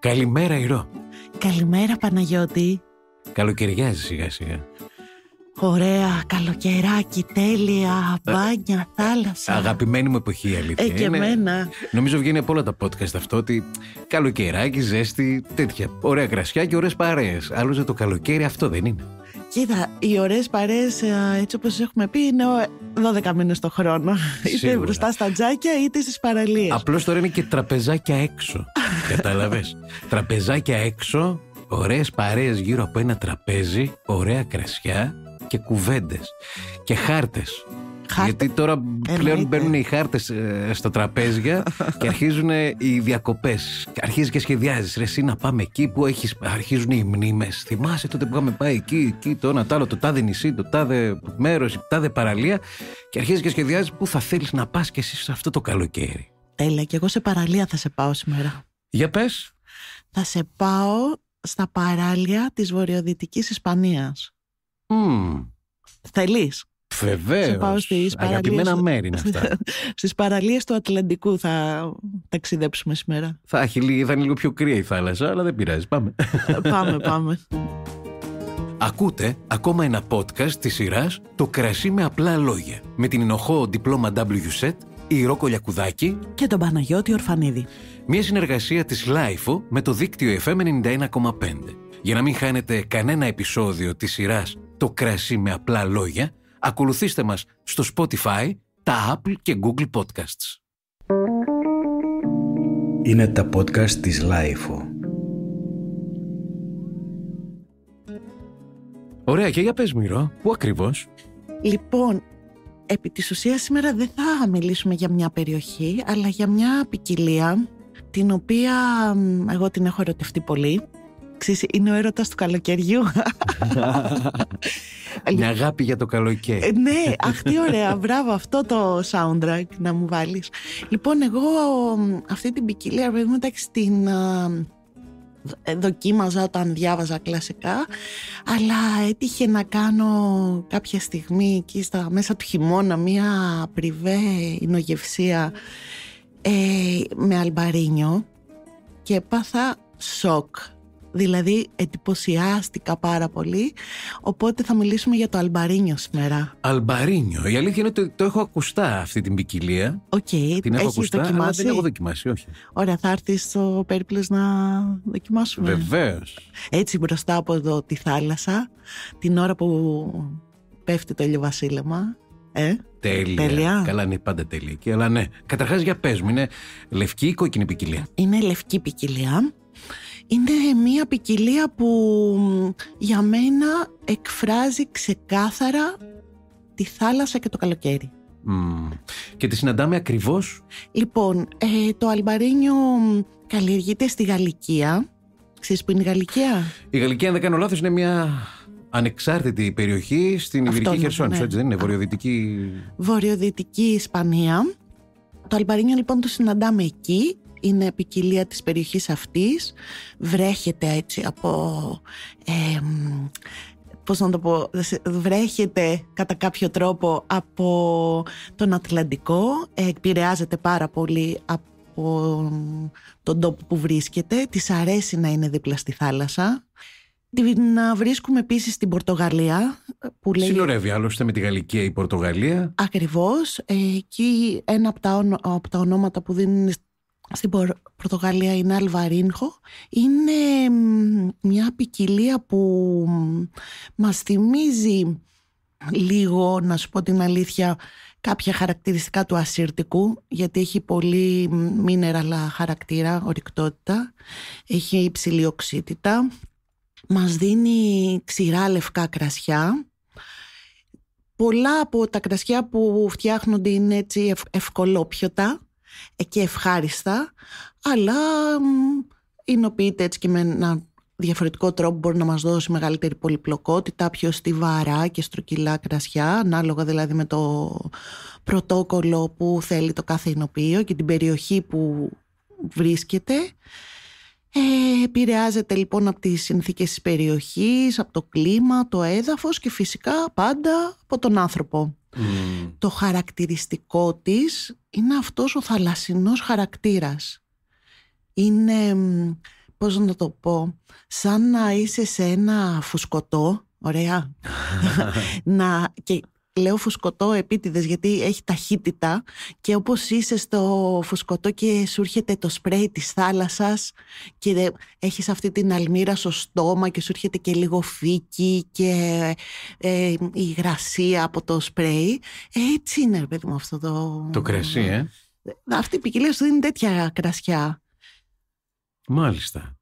Καλημέρα Ηρώ. Καλημέρα Παναγιώτη. Καλοκαιριάζει σιγά σιγά. Ωραία, καλοκαιράκι, τέλεια, μπάνια, ε, θάλασσα. Αγαπημένη μου εποχή, αλήθεια. Ε, και εμένα. Νομίζω βγαίνει από όλα τα podcast αυτό ότι καλοκαιράκι, ζέστη, τέτοια. Ωραία κρασιά και ωραίες παρέες. Άλλωστε το καλοκαίρι αυτό δεν είναι. Κοίτα, οι ωραίες παρέες, ε, έτσι όπως έχουμε πει, είναι 12 μήνες το χρόνο. Σίγουρα. Είτε μπροστά στα τζάκια, είτε στι παραλίες. Απλώς τώρα είναι και τραπεζάκια έξω. Κατάλαβες. τραπεζάκια έξω, ωραίες παρέες γύρω από ένα τραπέζι, ωραία κρασιά και κουβέντες και χάρτες. Γιατί τώρα πλέον μπαίνουν οι χάρτες ε, στα τραπέζια και αρχίζουν οι οι διακοπέ. Αρχίζεις και σχεδιάζεις. Ρε, εσύ να πάμε εκεί που έχεις, αρχίζουν οι μνήμες. Θυμάσαι τότε που είχαμε πάει εκεί, εκεί, το ένα, το άλλο, το τάδε νησί, το τάδε μέρος, η τάδε παραλία. Και αρχίζεις και σχεδιάζεις που θα θέλεις να πας και εσύ σε αυτό το καλοκαίρι. Τέλεια. Και εγώ σε παραλία θα σε πάω σήμερα. Για πες. Θα σε πάω στα παράλια της βορειοδυτικής Ισπανίας. Mm. Θέλεις? Βεβαίως. Αγαπημένα μέρη είναι αυτά. Στις παραλίες του Ατλαντικού θα ταξιδέψουμε σήμερα. Θα, έχει, θα είναι λίγο πιο κρύα η θάλασσα, αλλά δεν πειράζει. Πάμε. Ε, πάμε, πάμε. Ακούτε ακόμα ένα podcast της σειράς «Το κρασί με απλά λόγια» με την ενοχό διπλώμα WSET, η Ρόκο Λιακουδάκη και τον Παναγιώτη Ορφανίδη. Μια συνεργασία της LIFO με το δίκτυο FM 91,5. Για να μην χάνετε κανένα επεισόδιο της σειράς «Το κρασί με απλά λόγια», Ακολουθήστε μας στο Spotify, τα Apple και Google Podcasts. Είναι τα podcast της Λάιφο. Ωραία και για πες Μυρό, πού ακριβώς? Λοιπόν, επί της ουσίας σήμερα δεν θα μιλήσουμε για μια περιοχή, αλλά για μια ποικιλία την οποία εγώ την έχω ερωτευτεί πολύ είναι ο έρωτας του καλοκαιριού. Μια αγάπη για το καλοκαίρι. Ε, ναι, αχ τι ωραία, μπράβο αυτό το soundtrack να μου βάλεις. Λοιπόν, εγώ αυτή την ποικιλία, παιδί την ε, δοκίμαζα όταν διάβαζα κλασικά αλλά έτυχε να κάνω κάποια στιγμή εκεί στα μέσα του χειμώνα μία πριβέ εινογευσία ε, με αλμπαρίνιο και πάθα σοκ δηλαδή εντυπωσιάστηκα πάρα πολύ. Οπότε θα μιλήσουμε για το Αλμπαρίνιο σήμερα. Αλμπαρίνιο. Η αλήθεια είναι ότι το έχω ακουστά αυτή την ποικιλία. Οκ. Την έχω ακουστά, αλλά δεν έχω δοκιμάσει, όχι. Ωραία, θα έρθει στο Πέρπλος να δοκιμάσουμε. Βεβαίως. Έτσι μπροστά από εδώ τη θάλασσα, την ώρα που πέφτει το ηλιοβασίλεμα. Ε, τέλεια. τέλεια. Καλά, είναι πάντα τέλεια εκεί. Αλλά ναι, καταρχάς για πες μου, είναι λευκή ή κόκκινη ποικιλία. Είναι λευκή ποικιλία είναι μια ποικιλία που για μένα εκφράζει ξεκάθαρα τη θάλασσα και το καλοκαίρι. Και τη συναντάμε ακριβώς. Λοιπόν, ε, το αλμπαρίνιο καλλιεργείται στη Γαλλικία. Ξέρεις που είναι η Γαλλικία? Η Γαλλικία, αν δεν κάνω λάθος, είναι μια ανεξάρτητη περιοχή στην Ιβυρική Χερσόνησο, ναι. δεν είναι, βορειοδυτική... Βορειοδυτική Ισπανία. Το αλμπαρίνιο λοιπόν το συναντάμε εκεί είναι ποικιλία της περιοχής αυτής. Βρέχεται έτσι από... Ε, πώς να το πω, βρέχεται κατά κάποιο τρόπο από τον Ατλαντικό, επηρεάζεται πάρα πολύ από τον τόπο που βρίσκεται, της αρέσει να είναι δίπλα στη θάλασσα. Να βρίσκουμε επίσης την Πορτογαλία. Που λέει... Συνορεύει άλλωστε με τη Γαλλική η Πορτογαλία. Ακριβώς. Ε, εκεί ένα από τα, από τα ονόματα που δίνουν στην Πορτογαλία είναι αλβαρίνχο. Είναι μια ποικιλία που μας θυμίζει λίγο, να σου πω την αλήθεια, κάποια χαρακτηριστικά του ασύρτικου, γιατί έχει πολύ μίνεραλα χαρακτήρα, ορυκτότητα, έχει υψηλή οξύτητα, μας δίνει ξηρά λευκά κρασιά, Πολλά από τα κρασιά που φτιάχνονται είναι έτσι ευκολόπιωτα, ε, και ευχάριστα, αλλά εινοποιείται έτσι και με ένα διαφορετικό τρόπο μπορεί να μας δώσει μεγαλύτερη πολυπλοκότητα, πιο στιβαρά και στροκυλά κρασιά, ανάλογα δηλαδή με το πρωτόκολλο που θέλει το κάθε εινοποιείο και την περιοχή που βρίσκεται. Ε, επηρεάζεται λοιπόν από τις συνθήκες της περιοχής, από το κλίμα, το έδαφος και φυσικά πάντα από τον άνθρωπο. Mm. Το χαρακτηριστικό της είναι αυτός ο θαλασσινός χαρακτήρας. Είναι, πώς να το πω, σαν να είσαι σε ένα φουσκωτό, ωραία, να, και Λέω φουσκωτό επίτηδες γιατί έχει ταχύτητα και όπως είσαι στο φουσκωτό και σου έρχεται το σπρέι της θάλασσας και έχεις αυτή την αλμύρα στο στόμα και σου έρχεται και λίγο φύκη και ε, η υγρασία από το σπρέι. Έτσι είναι, παιδί μου, αυτό το... Το κρασί, ε. Αυτή η ποικιλία σου δίνει τέτοια κρασιά. Μάλιστα.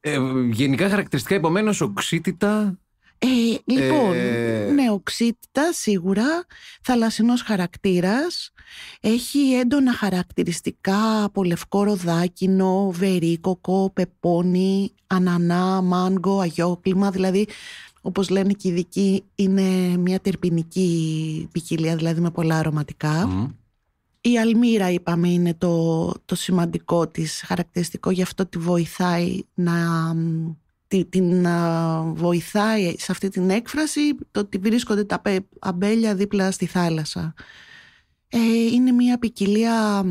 Ε, γενικά χαρακτηριστικά, επομένως, οξύτητα, ε, λοιπόν, ε... οξύτητα, σίγουρα, θαλασσινός χαρακτήρας, έχει έντονα χαρακτηριστικά από λευκό ροδάκινο, βερίκοκο, πεπόνι, ανανά, μάνγκο, αγιόκλημα, δηλαδή όπως λένε και οι ειδικοί είναι μια τερπινική ποικιλία, δηλαδή με πολλά αρωματικά. Η αλμύρα είπαμε είναι το, το σημαντικό της χαρακτηριστικό, γι' αυτό τη βοηθάει να την βοηθάει σε αυτή την έκφραση το ότι βρίσκονται τα αμπέλια δίπλα στη θάλασσα. Ε, είναι μια ποικιλία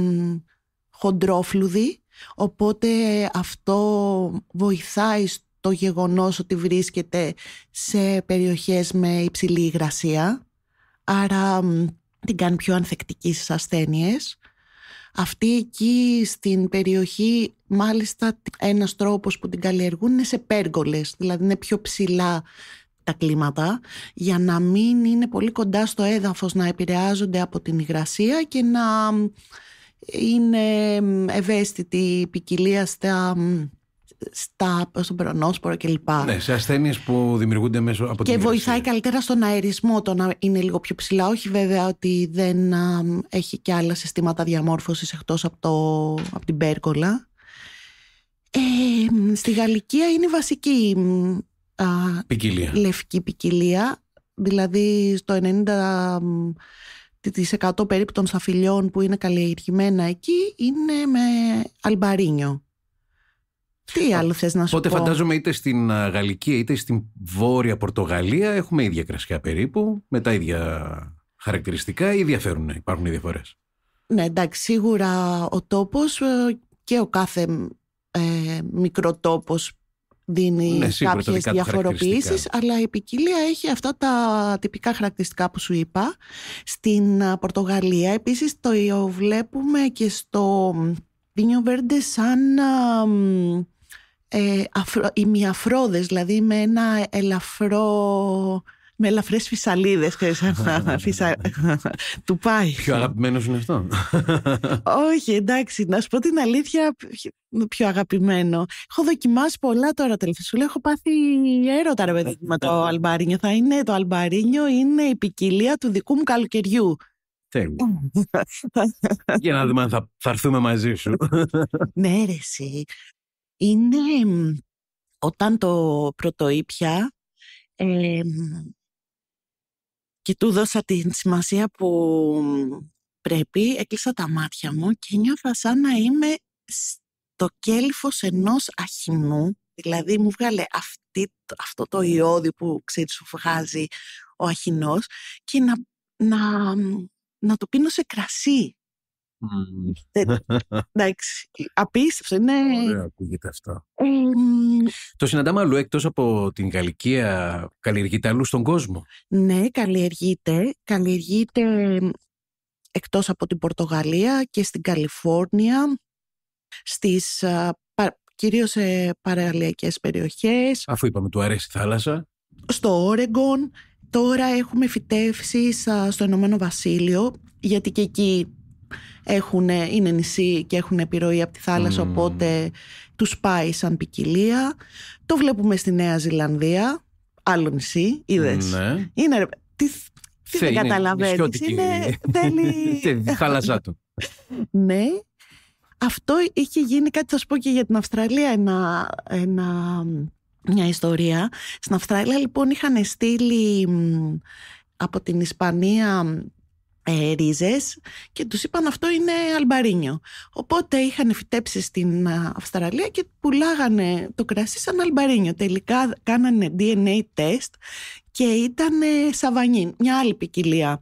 χοντρόφλουδη, οπότε αυτό βοηθάει στο γεγονός ότι βρίσκεται σε περιοχές με υψηλή υγρασία, άρα την κάνει πιο ανθεκτική στις ασθένειες. Αυτή εκεί στην περιοχή, μάλιστα ένας τρόπος που την καλλιεργούν είναι σε πέργολες, δηλαδή είναι πιο ψηλά τα κλίματα για να μην είναι πολύ κοντά στο έδαφος να επηρεάζονται από την υγρασία και να είναι ευαίσθητη η ποικιλία στα στα, στον περονόσπορο κλπ. Ναι, σε ασθένειες που δημιουργούνται μέσω από την. Και βοηθάει καλύτερα στον αερισμό το να είναι λίγο πιο ψηλά. Όχι βέβαια ότι δεν έχει και άλλα συστήματα διαμόρφωσης εκτός από, από την πέρκολα. Ε, στη Γαλλικία είναι η βασική α, λευκή ποικιλία. Δηλαδή στο 90% 100 περίπου των σαφιλιών που είναι καλλιεργημένα εκεί είναι με αλμπαρίνιο. Τι άλλο θες να σου πω. Οπότε φαντάζομαι είτε στην ε, Γαλλική είτε στην Βόρεια Πορτογαλία έχουμε ίδια κρασιά περίπου, με τα ίδια χαρακτηριστικά ή διαφέρουν, υπάρχουν διαφορές. Ναι, εντάξει, σίγουρα ο τόπος ε, και ο κάθε ε, μικρό τόπος δίνει ναι, κάποιες διαφοροποιήσεις αλλά η ποικιλία έχει αυτά τα τυπικά χαρακτηριστικά που σου είπα στην ε, Πορτογαλία Επίσης, το βλέπουμε και στο Δίνιο Βέρντε σαν ε, αφρο, ημιαφρόδες, δηλαδή με ένα ελαφρό... Με ελαφρές φυσαλίδες, ναι, ναι, ναι, του πάει. Πιο αγαπημένος είναι αυτό. Όχι, εντάξει, να σου πω την αλήθεια, πιο αγαπημένο. Έχω δοκιμάσει πολλά τώρα τελευταία. Σου λέω, έχω πάθει έρωτα, ρε παιδί, με το ε, ε, ε. αλμπαρίνιο. Θα είναι, το αλμπαρίνιο είναι η ποικιλία του δικού μου καλοκαιριού. Για να δούμε αν θα, θα έρθουμε μαζί σου. ναι, ρε, είναι όταν το πρωτοήπια και του δώσα την σημασία που πρέπει, έκλεισα τα μάτια μου και νιώθα σαν να είμαι στο κέλυφος ενός αχινού, δηλαδή μου βγάλε αυτή, αυτό το ιόδι που ξέρεις σου βγάζει ο αχινός και να, να, να το πίνω σε κρασί ε, εντάξει. Απίστευτο. Είναι. Ωραία, ακούγεται αυτό. Το συναντάμε αλλού εκτός από την Γαλλικία. Καλλιεργείται αλλού στον κόσμο. Ναι, καλλιεργείται. Καλλιεργείται εκτός από την Πορτογαλία και στην Καλιφόρνια, στις, κυρίως σε παραλιακές περιοχές. Αφού είπαμε του αρέσει η θάλασσα. Στο Όρεγκον. Τώρα έχουμε φυτεύσει στο Ηνωμένο Βασίλειο, γιατί και εκεί έχουν, είναι νησί και έχουν επιρροή από τη θάλασσα, οπότε τους πάει σαν ποικιλία. Το βλέπουμε στη Νέα Ζηλανδία, άλλο νησί, είδες. Ναι. Είναι, τι, τι δεν καταλαβαίνεις, είναι θέλει... θάλασσά του. ναι, αυτό είχε γίνει κάτι, θα σου πω και για την Αυστραλία, ένα, ένα, μια ιστορία. Στην Αυστραλία λοιπόν είχαν στείλει από την Ισπανία ε, και τους είπαν αυτό είναι αλμπαρίνιο. Οπότε είχαν φυτέψει στην ε, Αυστραλία και πουλάγανε το κρασί σαν αλμπαρίνιο. Τελικά κάνανε DNA test και ήταν σαβανίν, μια άλλη ποικιλία.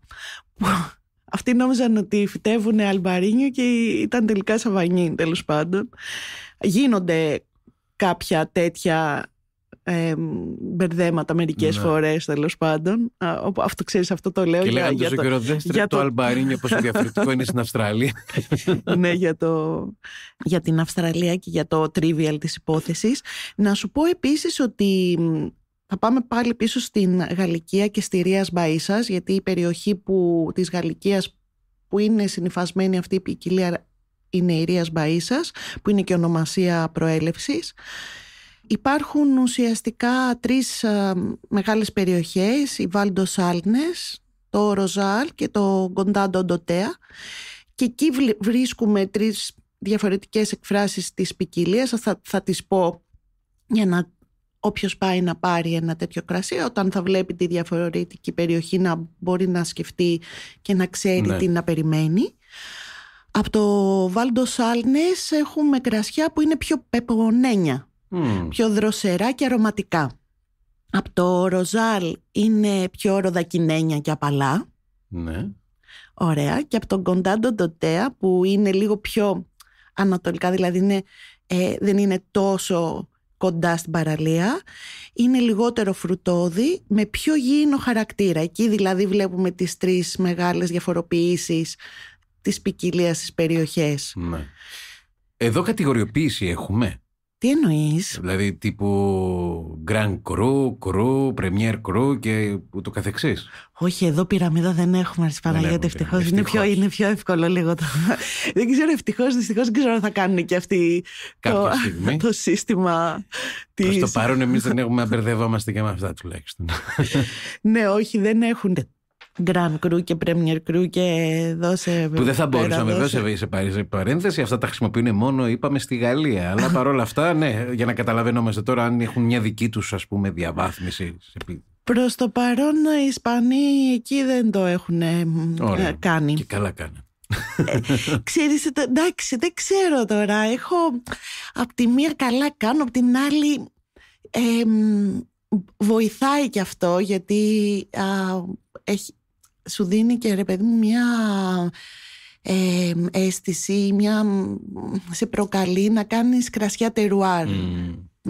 Αυτοί νόμιζαν ότι φυτεύουν αλμπαρίνιο και ήταν τελικά σαβανίν τέλος πάντων. Γίνονται κάποια τέτοια ε, μπερδέματα μερικές ναι. φορές τέλος πάντων. Αυτό ξέρεις, αυτό το λέω. Και για, λέγανε για, για το, το πόσο διαφορετικό είναι στην Αυστραλία. ναι, για, την Αυστραλία και για το trivial της υπόθεσης. Να σου πω επίσης ότι θα πάμε πάλι πίσω στην Γαλλικία και στη Ρίας Μπαΐσας, γιατί η περιοχή που, της που είναι συνυφασμένη αυτή η ποικιλία είναι η Ρίας Μπαΐσας, που είναι και ονομασία προέλευσης. Υπάρχουν ουσιαστικά τρεις ε, μεγάλες περιοχές, η Βάλντο Σάλνες, το Ροζάλ και το γκονταντο Ντοτέα και εκεί βρίσκουμε τρεις διαφορετικές εκφράσεις της ποικιλία. Θα, θα τις πω για να όποιος πάει να πάρει ένα τέτοιο κρασί, όταν θα βλέπει τη διαφορετική περιοχή να μπορεί να σκεφτεί και να ξέρει ναι. τι να περιμένει. Από το Βάλντο Σάλνες έχουμε κρασιά που είναι πιο πεπονένια Mm. πιο δροσερά και αρωματικά. Από το ροζάλ είναι πιο ροδακινένια και απαλά. Ναι. Ωραία. Και από τον κοντάντο ντοτέα που είναι λίγο πιο ανατολικά, δηλαδή ε, δεν είναι τόσο κοντά στην παραλία, είναι λιγότερο φρουτόδι με πιο γήινο χαρακτήρα. Εκεί δηλαδή βλέπουμε τις τρεις μεγάλες διαφοροποιήσεις της ποικιλίας στις περιοχές. Ναι. Εδώ κατηγοριοποίηση έχουμε. Τι εννοείς. Δηλαδή τύπου Grand Cru, Cru, Premier Cru και ούτω καθεξής. Όχι, εδώ πυραμίδα δεν έχουμε στην Παναγιώτη. Ευτυχώ είναι πιο, είναι πιο εύκολο λίγο το. δεν ξέρω, ευτυχώς, δυστυχώς δεν ξέρω αν θα κάνουν και αυτοί το, το σύστημα. Προς το παρόν, εμείς δεν έχουμε να μπερδευόμαστε και με αυτά τουλάχιστον. ναι, όχι, δεν έχουν Grand Cru και Premier Cru και δώσε. Που δεν θα μπορούσαμε, δώσε σε παρένθεση. Αυτά τα χρησιμοποιούν μόνο, είπαμε, στη Γαλλία. Αλλά παρόλα αυτά, ναι, για να καταλαβαίνόμαστε τώρα αν έχουν μια δική τους ας πούμε διαβάθμιση. Προς το παρόν οι Ισπανοί εκεί δεν το έχουν ε, ε, κάνει. Και καλά κάνουν. Ε, ξέρεις, εντάξει, δεν ξέρω τώρα. Έχω από τη μία καλά κάνω, από την άλλη βοηθάει και αυτό γιατί έχει, σου δίνει και ρε παιδί μου μια ε, αίσθηση, μια, σε προκαλεί να κάνεις κρασιά τερουάρ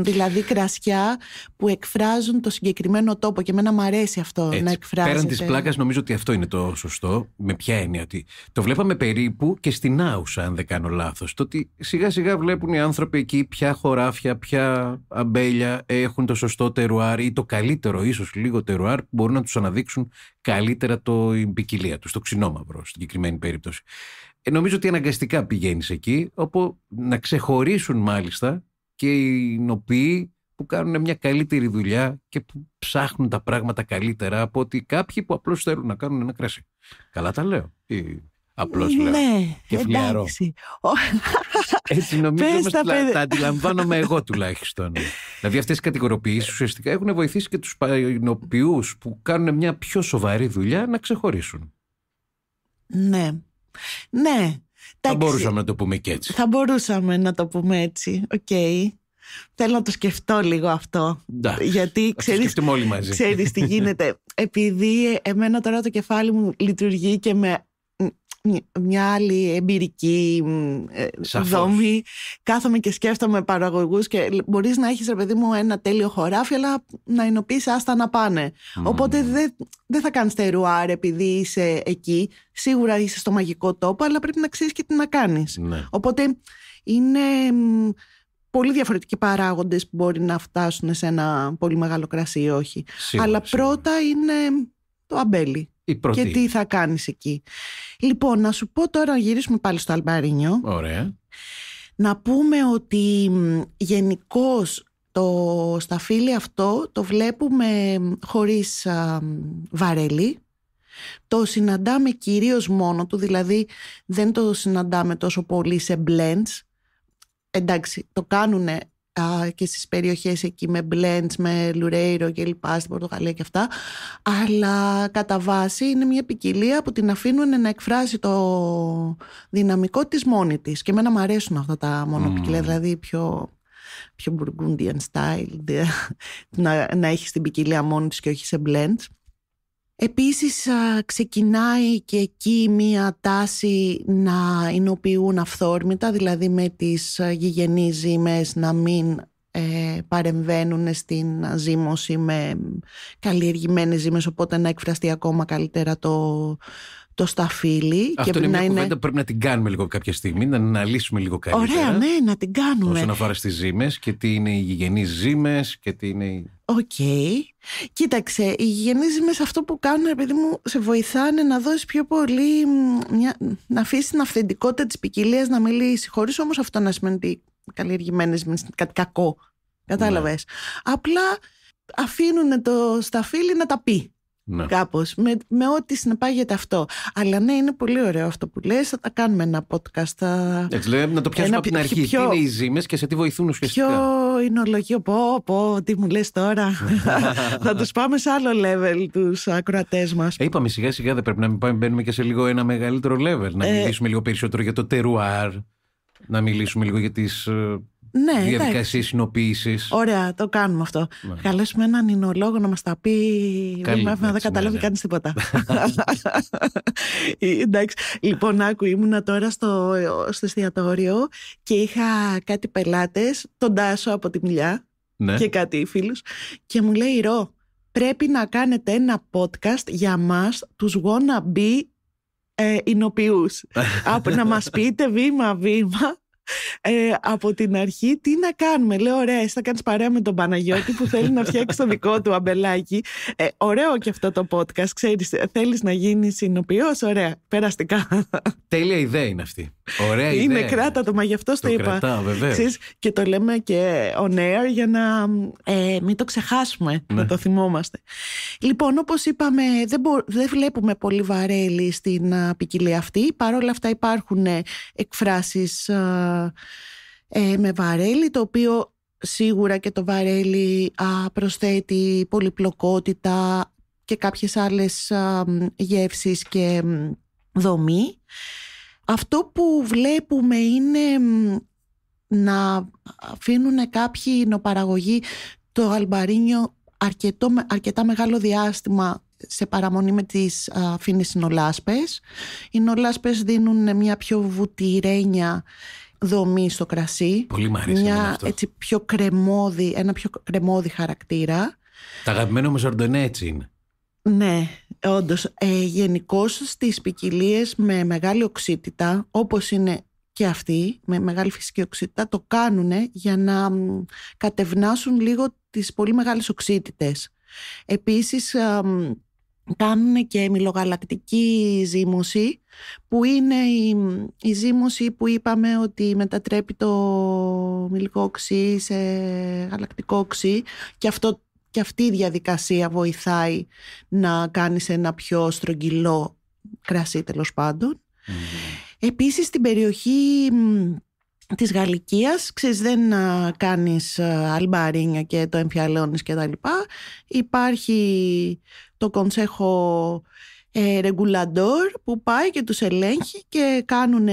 δηλαδή κρασιά που εκφράζουν το συγκεκριμένο τόπο και εμένα μου αρέσει αυτό Έτσι, να εκφράζεται. Πέραν της πλάκας, νομίζω ότι αυτό είναι το σωστό, με ποια έννοια ότι το βλέπαμε περίπου και στην Άουσα αν δεν κάνω λάθος, το ότι σιγά σιγά βλέπουν οι άνθρωποι εκεί ποια χωράφια, ποια αμπέλια έχουν το σωστό τερουάρ ή το καλύτερο ίσως λίγο τερουάρ που μπορούν να τους αναδείξουν καλύτερα το, ποικιλία τους, το ξινόμαυρο στην συγκεκριμένη περίπτωση. Ε, νομίζω ότι αναγκαστικά πηγαίνεις εκεί, όπου να ξεχωρίσουν μάλιστα και οι νοποιοί που κάνουν μια καλύτερη δουλειά και που ψάχνουν τα πράγματα καλύτερα από ότι κάποιοι που απλώς θέλουν να κάνουν ένα κρασί. Καλά τα λέω. Ή απλώς λέω. Ναι, και φλιαρό. Έτσι νομίζω τα, τα αντιλαμβάνομαι εγώ τουλάχιστον. δηλαδή αυτές οι κατηγοροποιήσεις ουσιαστικά έχουν βοηθήσει και τους παρινοποιούς που κάνουν μια πιο σοβαρή δουλειά να ξεχωρίσουν. Ναι. Ναι, θα μπορούσαμε να το πούμε και έτσι. Θα μπορούσαμε να το πούμε έτσι. Οκ. Okay. Θέλω να το σκεφτώ λίγο αυτό. Ντά, γιατί ξέρεις, μαζί. ξέρεις τι γίνεται. Επειδή εμένα τώρα το κεφάλι μου λειτουργεί και με μια άλλη εμπειρική ε, δόμη. Κάθομαι και σκέφτομαι παραγωγούς και μπορείς να έχεις, ρε παιδί μου, ένα τέλειο χωράφι, αλλά να εινοποιείς άστα να πάνε. Οπότε δεν δε θα κάνεις τερουάρ επειδή είσαι εκεί. Σίγουρα είσαι στο μαγικό τόπο, αλλά πρέπει να ξέρεις και τι να κάνεις. Ναι. Οπότε είναι πολύ διαφορετικοί παράγοντες που μπορεί να φτάσουν σε ένα πολύ μεγάλο κρασί ή όχι. αλλά πρώτα είναι το αμπέλι. Και τι θα κάνεις εκεί. Λοιπόν, να σου πω τώρα, γυρίσουμε πάλι στο Αλμπαρίνιο. Ωραία. Να πούμε ότι γενικώς το σταφύλι αυτό το βλέπουμε χωρίς βαρέλι. Το συναντάμε κυρίως μόνο του, δηλαδή δεν το συναντάμε τόσο πολύ σε blends. Εντάξει, το κάνουν α, και στις περιοχές εκεί με blends, με λουρέιρο και λοιπά στην Πορτογαλία και αυτά αλλά κατά βάση είναι μια ποικιλία που την αφήνουν να εκφράσει το δυναμικό της μόνη της και εμένα μου αρέσουν αυτά τα μόνο mm. δηλαδή πιο πιο Burgundian style να, να έχεις την ποικιλία μόνη της και όχι σε blends Επίσης ξεκινάει και εκεί μία τάση να εινοποιούν αυθόρμητα, δηλαδή με τις γηγενείς ζήμες να μην ε, παρεμβαίνουν στην ζήμωση με καλλιεργημένες ζήμες, οπότε να εκφραστεί ακόμα καλύτερα το, το σταφύλι. Αυτό και είναι μια να κουβέντα είναι... πρέπει να την κάνουμε λίγο κάποια στιγμή, να αναλύσουμε λίγο καλύτερα. Ωραία, ναι, να την κάνουμε. Όσον αφορά στις ζήμε και τι είναι οι γηγενείς ζήμε και τι είναι. Οκ. Okay. Κοίταξε, οι γεννήσεις με αυτό που κάνουν, επειδή μου σε βοηθάνε να δώσεις πιο πολύ. να αφήσεις την αυθεντικότητα της ποικιλία να μιλήσει. Χωρίς όμως αυτό να σημαίνει ότι καλλιεργημένες κάτι κακό. Ναι. Κατάλαβες. Απλά αφήνουν το σταφύλι να τα πει ναι. με, με ό,τι συνεπάγεται αυτό. Αλλά ναι, είναι πολύ ωραίο αυτό που λες, θα τα κάνουμε ένα podcast. Θα... Έτσι, λέμε, να το πιάσουμε από την αρχή. Ποιο... Τι είναι οι ζήμε και σε τι βοηθούν ουσιαστικά. Ποιο είναι πω, πω, τι μου λες τώρα. θα τους πάμε σε άλλο level τους ακροατές μας. Ε, είπαμε σιγά σιγά δεν πρέπει να μην μπαίνουμε και σε λίγο ένα μεγαλύτερο level, να ε, μιλήσουμε λίγο περισσότερο για το τερουάρ. Να μιλήσουμε λίγο για τις ε, ναι, διαδικασίες συνοποίησης. Ωραία, το κάνουμε αυτό. Ναι. Καλέσουμε έναν εινολόγο να μας τα πει. Καλή, δεν δεν καταλάβει κανείς τίποτα. Ε, εντάξει. Λοιπόν, άκου, ήμουνα τώρα στο, στο εστιατόριο και είχα κάτι πελάτες, τον Τάσο από τη Μιλιά ναι. και κάτι φίλους. Και μου λέει, Ρο, πρέπει να κάνετε ένα podcast για μας, τους wannabe ε, εινοποιούς. να μας πείτε βήμα-βήμα ε, από την αρχή τι να κάνουμε. Λέω, ωραία, εσύ θα κάνεις παρέα με τον Παναγιώτη που θέλει να φτιάξει το δικό του αμπελάκι. Ε, ωραίο και αυτό το podcast. Ξέρεις, θέλεις να γίνεις συνοποιός, ωραία, περαστικά. Τέλεια ιδέα είναι αυτή. Ωραία Είναι κράτα το, μα γι' αυτό το, είπα. και το λέμε και on air για να ε, μην το ξεχάσουμε, να ναι. το θυμόμαστε. Λοιπόν, όπως είπαμε, δεν, δεν βλέπουμε πολύ βαρέλη στην ποικιλία αυτή. Παρ' όλα αυτά υπάρχουν ε, εκφράσεις ε, με βαρέλι, το οποίο σίγουρα και το βαρέλι α, προσθέτει πολυπλοκότητα και κάποιες άλλες α, γεύσεις και δομή. Αυτό που βλέπουμε είναι να αφήνουν κάποιοι νοπαραγωγοί το αλμπαρίνιο αρκετά μεγάλο διάστημα σε παραμονή με τις φίνες νολάσπες. Οι νολάσπες δίνουν μια πιο βουτυρένια δομή στο κρασί. Πολύ μ' μια, αυτό. Έτσι, πιο κρεμόδι, ένα πιο κρεμόδι χαρακτήρα. Τα αγαπημένα μου σορντονέ έτσι Ναι, όντως. Ε, Γενικώς στις ποικιλίε με μεγάλη οξύτητα, όπως είναι και αυτοί, με μεγάλη φυσική οξύτητα, το κάνουν για να κατευνάσουν λίγο τις πολύ μεγάλες οξύτητες. Επίσης, κάνουν και μιλογαλακτική ζύμωση που είναι η, η ζύμωση που είπαμε ότι μετατρέπει το μιλικό οξύ σε γαλακτικό οξύ και, αυτό, και αυτή η διαδικασία βοηθάει να κάνεις ένα πιο στρογγυλό κρασί τέλος mm-hmm. Επίσης στην περιοχή της Γαλλικίας, ξέρεις δεν κάνεις αλμπαρίνια και το εμφιαλώνεις και τα λοιπά. Υπάρχει το Consejo ε, Regulador που πάει και τους ελέγχει και κάνουν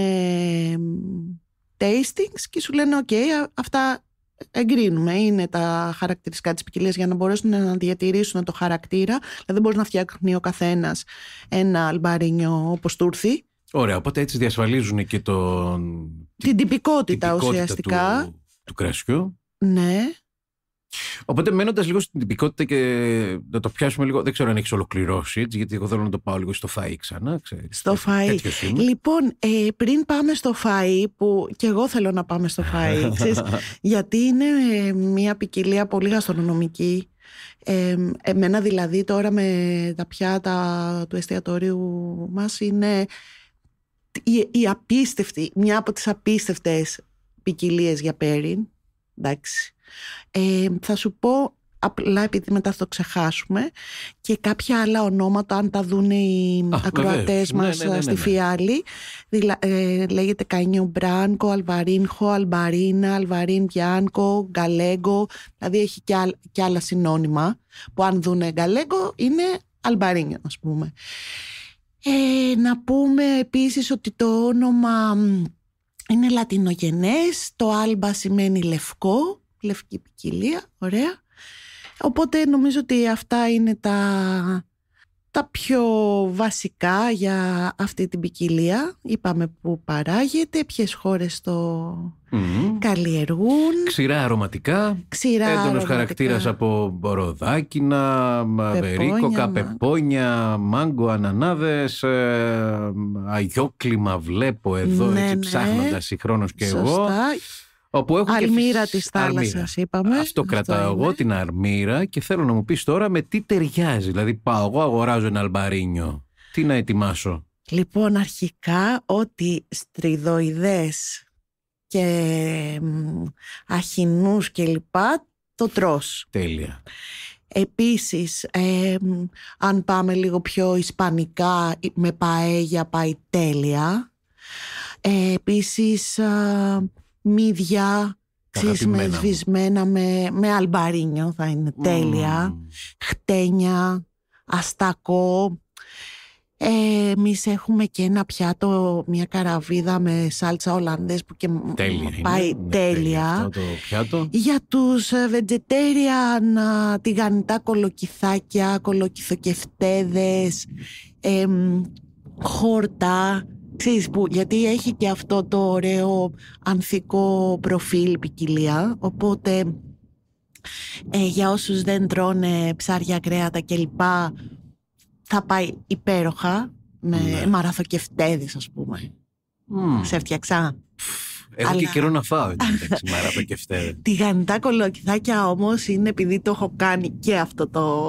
tastings και σου λένε «ΟΚ, okay, αυτά εγκρίνουμε, είναι τα χαρακτηριστικά της ποικιλίας για να μπορέσουν να διατηρήσουν το χαρακτήρα. Δηλαδή δεν μπορείς να φτιάχνει ο καθένας ένα αλμπαρίνιο όπως του ήρθει. Ωραία, οπότε έτσι διασφαλίζουν και τον... την τυπικότητα, ουσιαστικά. Του, του Ναι. Οπότε μένοντας λίγο στην τυπικότητα και να το πιάσουμε λίγο, δεν ξέρω αν έχεις ολοκληρώσει, γιατί εγώ θέλω να το πάω λίγο στο φαΐ ξανά. στο φαΐ. Λοιπόν, ε, πριν πάμε στο φαΐ, που και εγώ θέλω να πάμε στο φαΐ, γιατί είναι ε, μια ποικιλία πολύ γαστρονομική. Ε, εμένα δηλαδή τώρα με τα πιάτα του εστιατορίου μας είναι η, απίστευτη, μια από τις απίστευτες ποικιλίες για πέριν Εντάξει. θα σου πω απλά επειδή μετά θα το ξεχάσουμε και κάποια άλλα ονόματα αν τα δουν οι ακροατέ ακροατές ναι, μας ναι, ναι, ε, στη Φιάλη ε, λέγεται Κανιό Μπράνκο, Αλβαρίνχο, Αλβαρίνα, Αλβαρίν Βιάνκο, Γκαλέγκο δηλαδή έχει και, άλλα συνώνυμα που αν δουν Γκαλέγκο είναι αλβαρίνια ας πούμε ε, να πούμε επίσης ότι το όνομα είναι λατινογενές, το άλμπα σημαίνει λευκό, λευκή ποικιλία, ωραία. Οπότε νομίζω ότι αυτά είναι τα τα πιο βασικά για αυτή την ποικιλία. Είπαμε που παράγεται, ποιες χώρες το mm καλλιεργούν. Ξηρά αρωματικά, Ξηρά έντονος χαρακτήρας από ροδάκινα, περίκοκα, πεπόνια, μάγκο, ανανάδες, ε, αγιόκλιμα βλέπω εδώ, ναι, έτσι ναι. ψάχνοντας συγχρόνως και Σωστά. εγώ. Όπου έχω αρμύρα της θάλασσας, είπαμε. Αυτό κρατάω εγώ, την αρμύρα, και θέλω να μου πεις τώρα με τι ταιριάζει. Δηλαδή, πάω εγώ, αγοράζω ένα αλμπαρίνιο. Τι να ετοιμάσω. Λοιπόν, αρχικά ότι στριδοειδές και αχινούς κλπ. το τρως. Τέλεια. Επίσης, ε, αν πάμε λίγο πιο ισπανικά, ε, με παέγια πάει τέλεια. Ε, επίσης, μύδια, σβησμένα με, με αλμπαρίνιο, θα είναι τέλεια, χτένια, αστακό. Ε, Εμείς έχουμε και ένα πιάτο, μια καραβίδα με σάλτσα Ολλανδές που και τέλεια πάει τέλεια. τέλεια το Για τους ε, vegetarian τηγανιτά κολοκυθάκια, κολοκυθοκεφτέδες, χόρτα, γιατί έχει και αυτό το ωραίο ανθικό προφίλ ποικιλία, οπότε ε, για όσους δεν τρώνε ψάρια, κρέατα κλπ θα πάει υπέροχα με ναι. μαραθοκεφτέδες ας πούμε. Mm. Σε φτιαξά. Έχω Αλλά... και καιρό να φάω εντάξει, μαραθοκεφτέδες. Τηγανιτά κολοκυθάκια όμως είναι επειδή το έχω κάνει και αυτό το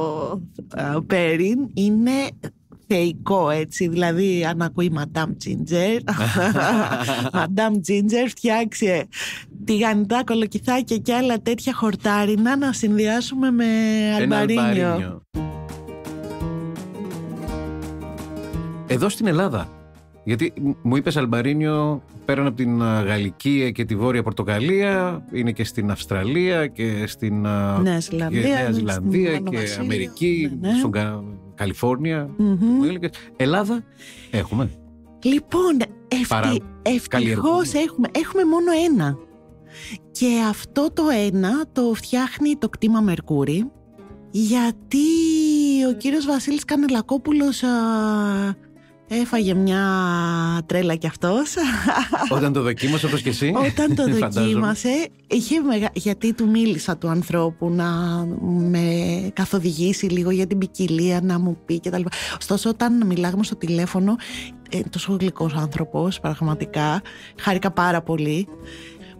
uh, πέριν, είναι θεϊκό έτσι, δηλαδή αν ακούει Madame Ginger, Madame Ginger φτιάξε τηγανιτά κολοκυθάκια και άλλα τέτοια χορτάρινα να συνδυάσουμε με αλμπαρίνιο. Εδώ στην Ελλάδα, γιατί μου είπες Αλμπαρίνιο πέραν από την Γαλλική και τη Βόρεια Πορτοκαλία είναι και στην Αυστραλία και στην Νέα Ζηλανδία και, ναι, Αμερική, ναι, ναι. Καλιφόρνια, Ελλάδα, έχουμε. Λοιπόν, ευτυχώς ευτυχώ έχουμε, έχουμε μόνο ένα. Και αυτό το ένα το φτιάχνει το κτήμα Μερκούρι, γιατί ο κύριος Βασίλης Κανελακόπουλος Έφαγε μια τρέλα κι αυτός. Όταν το δοκίμασε όπως και εσύ. Όταν το δοκίμασε, είχε μεγα... γιατί του μίλησα του ανθρώπου να με καθοδηγήσει λίγο για την ποικιλία, να μου πει κτλ. Ωστόσο όταν μιλάγαμε στο τηλέφωνο, ε, τόσο γλυκός άνθρωπος πραγματικά, χάρηκα πάρα πολύ,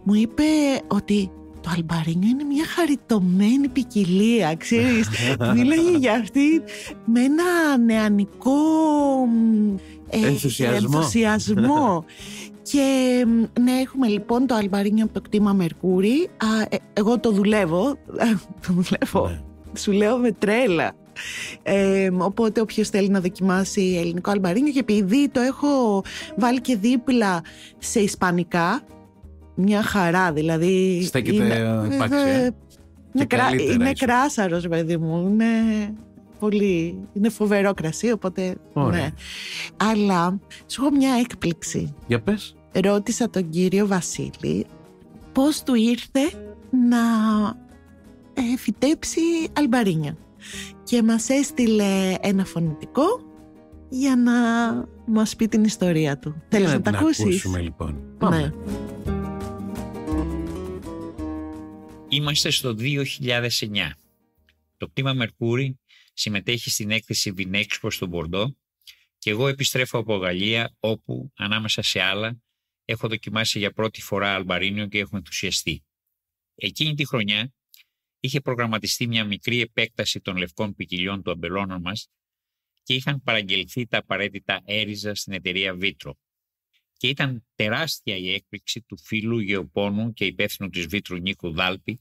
μου είπε ότι το Αλμπαρίνιο είναι μια χαριτωμένη ποικιλία, ξέρεις. Μίλαγε για αυτή με ένα νεανικό ε, ενθουσιασμό. Και ναι, έχουμε λοιπόν το αλμπαρίνιο από το κτήμα Μερκούρι. Ε, εγώ το δουλεύω. το δουλεύω. Ναι. Σου λέω με τρέλα. Ε, οπότε όποιος θέλει να δοκιμάσει ελληνικό αλμπαρίνιο και επειδή το έχω βάλει και δίπλα σε ισπανικά μια χαρά. Δηλαδή. Στέκεται είναι, ε. είναι, κράσαρος, παιδί μου. Είναι, πολύ, είναι φοβερό κρασί, οπότε. Ναι. Αλλά σου έχω μια έκπληξη. Για πες. Ρώτησα τον κύριο Βασίλη πώς του ήρθε να ε, φυτέψει αλμπαρίνια. Και μας έστειλε ένα φωνητικό για να μας πει την ιστορία του. Θέλεις να, να τα ακούσεις? ακούσουμε λοιπόν. Πάμε. Ναι. Είμαστε στο 2009. Το κτήμα Μερκούρι συμμετέχει στην έκθεση Vinexpo στον Μπορντό και εγώ επιστρέφω από Γαλλία όπου ανάμεσα σε άλλα έχω δοκιμάσει για πρώτη φορά αλμπαρίνιο και έχω ενθουσιαστεί. Εκείνη τη χρονιά είχε προγραμματιστεί μια μικρή επέκταση των λευκών ποικιλιών του αμπελώνων μας και είχαν παραγγελθεί τα απαραίτητα έριζα στην εταιρεία Vitro και ήταν τεράστια η έκπληξη του φίλου γεωπόνου και υπεύθυνου της Βήτρου Νίκου Δάλπη,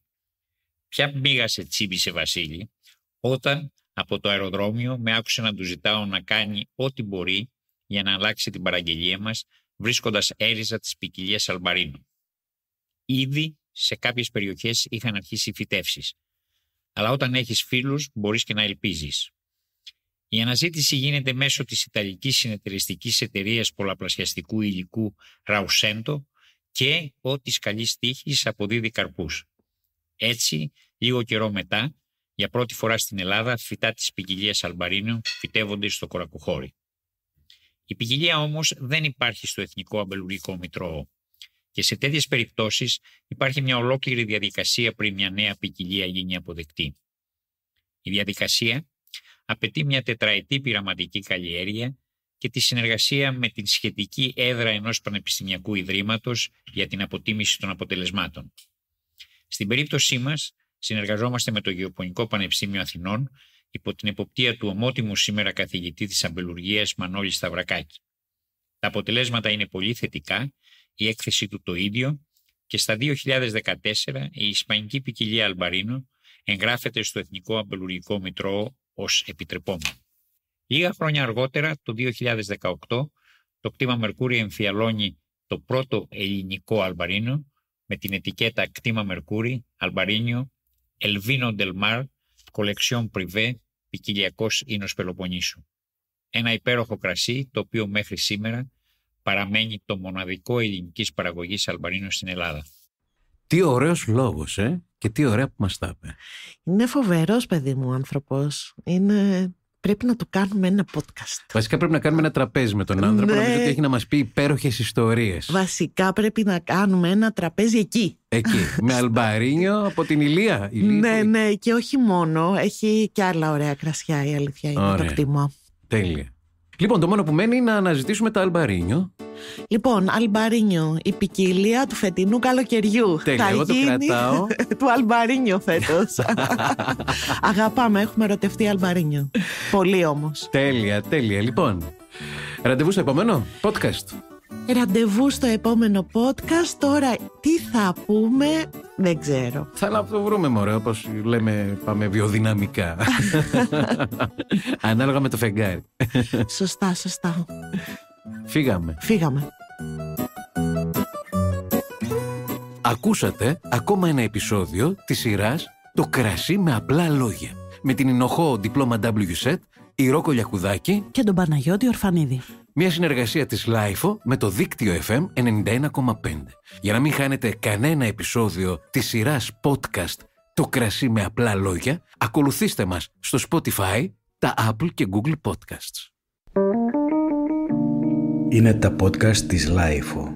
πια μπήγα σε τσίμπησε Βασίλη, όταν από το αεροδρόμιο με άκουσε να του ζητάω να κάνει ό,τι μπορεί για να αλλάξει την παραγγελία μας, βρίσκοντας έριζα της ποικιλία Αλμπαρίνου. Ήδη σε κάποιες περιοχές είχαν αρχίσει φυτεύσεις. Αλλά όταν έχεις φίλους μπορείς και να ελπίζεις. Η αναζήτηση γίνεται μέσω της Ιταλικής Συνεταιριστικής Εταιρείας Πολλαπλασιαστικού Υλικού Ραουσέντο και ο της καλής τύχης αποδίδει καρπούς. Έτσι, λίγο καιρό μετά, για πρώτη φορά στην Ελλάδα, φυτά της ποικιλίας Αλμπαρίνου φυτεύονται στο κορακοχώρι. Η ποικιλία όμως δεν υπάρχει στο Εθνικό Αμπελουργικό Μητρό. Και σε τέτοιες περιπτώσεις υπάρχει μια ολόκληρη διαδικασία πριν μια νέα ποικιλία γίνει αποδεκτή. Η διαδικασία απαιτεί μια τετραετή πειραματική καλλιέργεια και τη συνεργασία με την σχετική έδρα ενός πανεπιστημιακού ιδρύματος για την αποτίμηση των αποτελεσμάτων. Στην περίπτωσή μας, συνεργαζόμαστε με το Γεωπονικό Πανεπιστήμιο Αθηνών υπό την εποπτεία του ομότιμου σήμερα καθηγητή της αμπελουργίας Μανώλη Σταυρακάκη. Τα αποτελέσματα είναι πολύ θετικά, η έκθεση του το ίδιο και στα 2014 η Ισπανική ποικιλία Αλμπαρίνο εγγράφεται στο Εθνικό Αμπελουργικό Μητρό ως επιτρεπόμενο. Λίγα χρόνια αργότερα, το 2018, το κτήμα Μερκούρι εμφιαλώνει το πρώτο ελληνικό αλμπαρίνο με την ετικέτα κτήμα Μερκούρι, αλμπαρίνιο, Ελβίνο Ντελμάρ, κολεξιόν πριβέ, ποικιλιακός ίνος Πελοποννήσου. Ένα υπέροχο κρασί, το οποίο μέχρι σήμερα παραμένει το μοναδικό ελληνικής παραγωγής αλμπαρίνο στην Ελλάδα. Τι ωραίος λόγος, ε! Και τι ωραία που μας τα είπε. Είναι φοβερός, παιδί μου, άνθρωπος. Είναι... Πρέπει να του κάνουμε ένα podcast. Βασικά πρέπει να κάνουμε ένα τραπέζι με τον άνθρωπο. Ναι. Νομίζω ότι έχει να μας πει υπέροχες ιστορίες Βασικά πρέπει να κάνουμε ένα τραπέζι εκεί. Εκεί. με αλμπαρίνιο από την Ηλία. Ηλία. Ναι, ναι. Και όχι μόνο. Έχει και άλλα ωραία κρασιά. Η αλήθεια είναι. Το κτιμό. Τέλεια. Λοιπόν, το μόνο που μένει είναι να αναζητήσουμε τα αλμπαρίνιο. Λοιπόν, αλμπαρίνιο, η ποικιλία του φετινού καλοκαιριού. Τέλεια, θα το κρατάω. του αλμπαρίνιο φέτος. Αγαπάμε, έχουμε ερωτευτεί αλμπαρίνιο. Πολύ όμως. Τέλεια, τέλεια. Λοιπόν, ραντεβού στο επόμενο podcast. Ραντεβού στο επόμενο podcast. Τώρα τι θα πούμε, δεν ξέρω. Θα να το βρούμε, μωρέ, όπως λέμε πάμε βιοδυναμικά. Ανάλογα με το φεγγάρι. σωστά, σωστά. Φύγαμε. Φύγαμε. Ακούσατε ακόμα ένα επεισόδιο της σειράς «Το κρασί με απλά λόγια» με την Ινοχώ διπλώμα WSET, η Ρόκο Λιακουδάκη και τον Παναγιώτη Ορφανίδη. Μια συνεργασία της LIFO με το δίκτυο FM 91,5. Για να μην χάνετε κανένα επεισόδιο της σειράς podcast «Το κρασί με απλά λόγια», ακολουθήστε μας στο Spotify, τα Apple και Google Podcasts. Είναι τα podcast της LIFO.